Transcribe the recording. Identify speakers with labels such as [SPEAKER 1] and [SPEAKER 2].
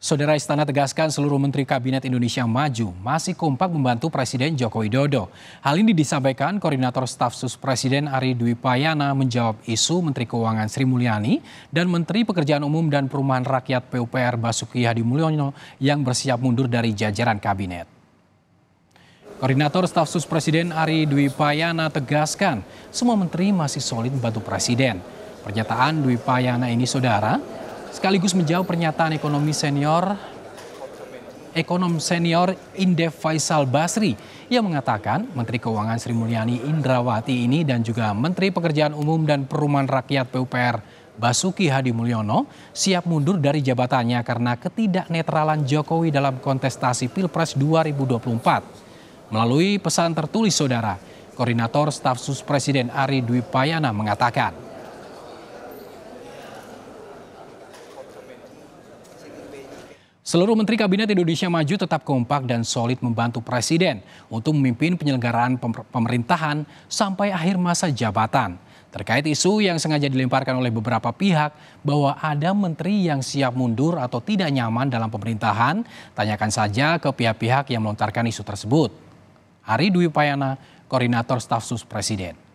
[SPEAKER 1] Saudara Istana tegaskan seluruh Menteri Kabinet Indonesia Maju masih kompak membantu Presiden Joko Widodo. Hal ini disampaikan Koordinator Staf Sus Presiden Ari Dwi Payana menjawab isu Menteri Keuangan Sri Mulyani dan Menteri Pekerjaan Umum dan Perumahan Rakyat PUPR Basuki Hadi Mulyono yang bersiap mundur dari jajaran Kabinet. Koordinator Staf Sus Presiden Ari Dwi Payana tegaskan, semua menteri masih solid membantu Presiden. Pernyataan Dwi Payana ini, saudara, sekaligus menjawab pernyataan ekonomi senior ekonom senior Indef Faisal Basri yang mengatakan Menteri Keuangan Sri Mulyani Indrawati ini dan juga Menteri Pekerjaan Umum dan Perumahan Rakyat PUPR Basuki Hadi Mulyono siap mundur dari jabatannya karena ketidaknetralan Jokowi dalam kontestasi Pilpres 2024. Melalui pesan tertulis saudara, Koordinator Staf Sus Presiden Ari Dwi Payana mengatakan, Seluruh Menteri Kabinet Indonesia Maju tetap kompak dan solid membantu Presiden untuk memimpin penyelenggaraan pemerintahan sampai akhir masa jabatan. Terkait isu yang sengaja dilemparkan oleh beberapa pihak bahwa ada menteri yang siap mundur atau tidak nyaman dalam pemerintahan, tanyakan saja ke pihak-pihak yang melontarkan isu tersebut. Hari Dwi Payana, Koordinator Staf Sus Presiden.